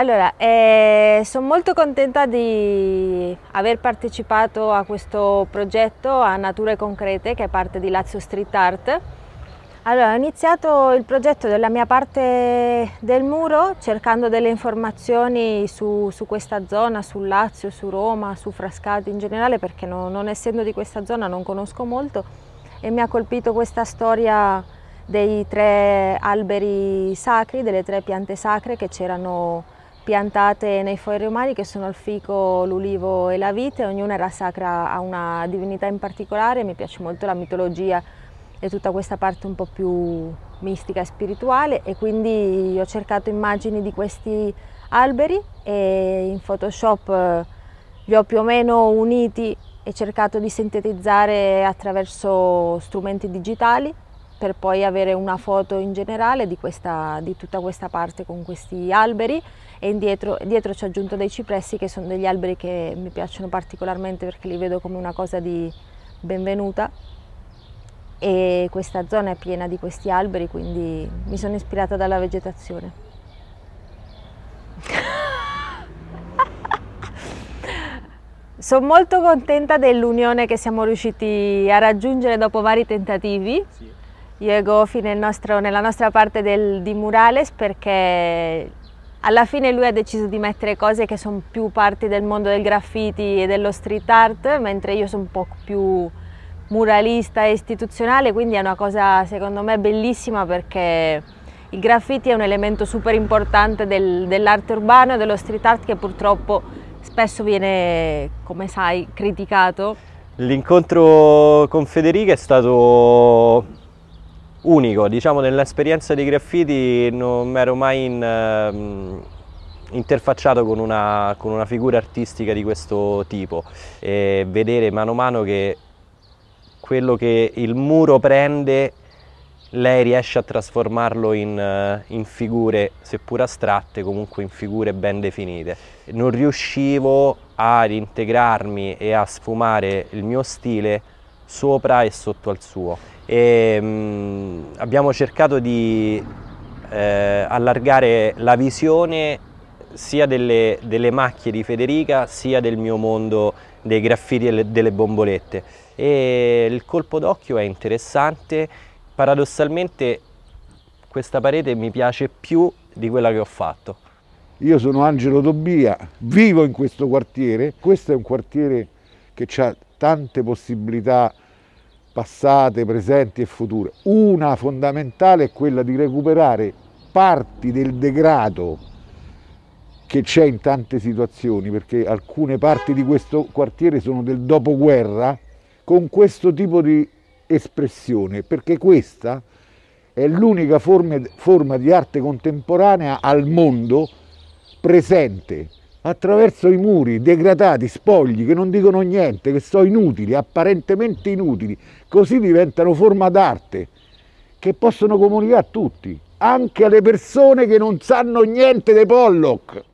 Allora, eh, sono molto contenta di aver partecipato a questo progetto a Nature Concrete che è parte di Lazio Street Art. Allora, ho iniziato il progetto della mia parte del muro cercando delle informazioni su, su questa zona, su Lazio, su Roma, su Frascati in generale perché no, non essendo di questa zona non conosco molto e mi ha colpito questa storia dei tre alberi sacri, delle tre piante sacre che c'erano piantate nei fondi romani che sono il fico, l'ulivo e la vite, ognuna era sacra a una divinità in particolare, mi piace molto la mitologia e tutta questa parte un po' più mistica e spirituale e quindi ho cercato immagini di questi alberi e in Photoshop eh, li ho più o meno uniti e cercato di sintetizzare attraverso strumenti digitali per poi avere una foto in generale di, questa, di tutta questa parte con questi alberi e indietro, dietro ci ho aggiunto dei cipressi che sono degli alberi che mi piacciono particolarmente perché li vedo come una cosa di benvenuta e questa zona è piena di questi alberi quindi mi sono ispirata dalla vegetazione. Sono molto contenta dell'unione che siamo riusciti a raggiungere dopo vari tentativi. Sì. Diego fino nostro, nella nostra parte del, di murales perché alla fine lui ha deciso di mettere cose che sono più parti del mondo del graffiti e dello street art, mentre io sono un po' più muralista e istituzionale, quindi è una cosa secondo me bellissima perché il graffiti è un elemento super importante del, dell'arte urbana e dello street art che purtroppo spesso viene, come sai, criticato. L'incontro con Federica è stato unico, diciamo nell'esperienza dei graffiti non mi ero mai in, ehm, interfacciato con una, con una, figura artistica di questo tipo e vedere mano a mano che quello che il muro prende lei riesce a trasformarlo in, eh, in figure seppur astratte comunque in figure ben definite non riuscivo ad integrarmi e a sfumare il mio stile sopra e sotto al suo e mh, mm, abbiamo cercato di eh, allargare la visione sia delle, delle, macchie di Federica sia del mio mondo dei graffiti e le, delle bombolette e il colpo d'occhio è interessante paradossalmente questa parete mi piace più di quella che ho fatto io sono Angelo Tobia vivo in questo quartiere questo è un quartiere che ha tante possibilità passate, presenti e future. Una fondamentale è quella di recuperare parti del degrado che c'è in tante situazioni, perché alcune parti di questo quartiere sono del dopoguerra, con questo tipo di espressione, perché questa è l'unica forma, di arte contemporanea al mondo presente, attraverso i muri degradati, spogli, che non dicono niente, che sono inutili, apparentemente inutili, così diventano forma d'arte che possono comunicare a tutti, anche alle persone che non sanno niente dei Pollock.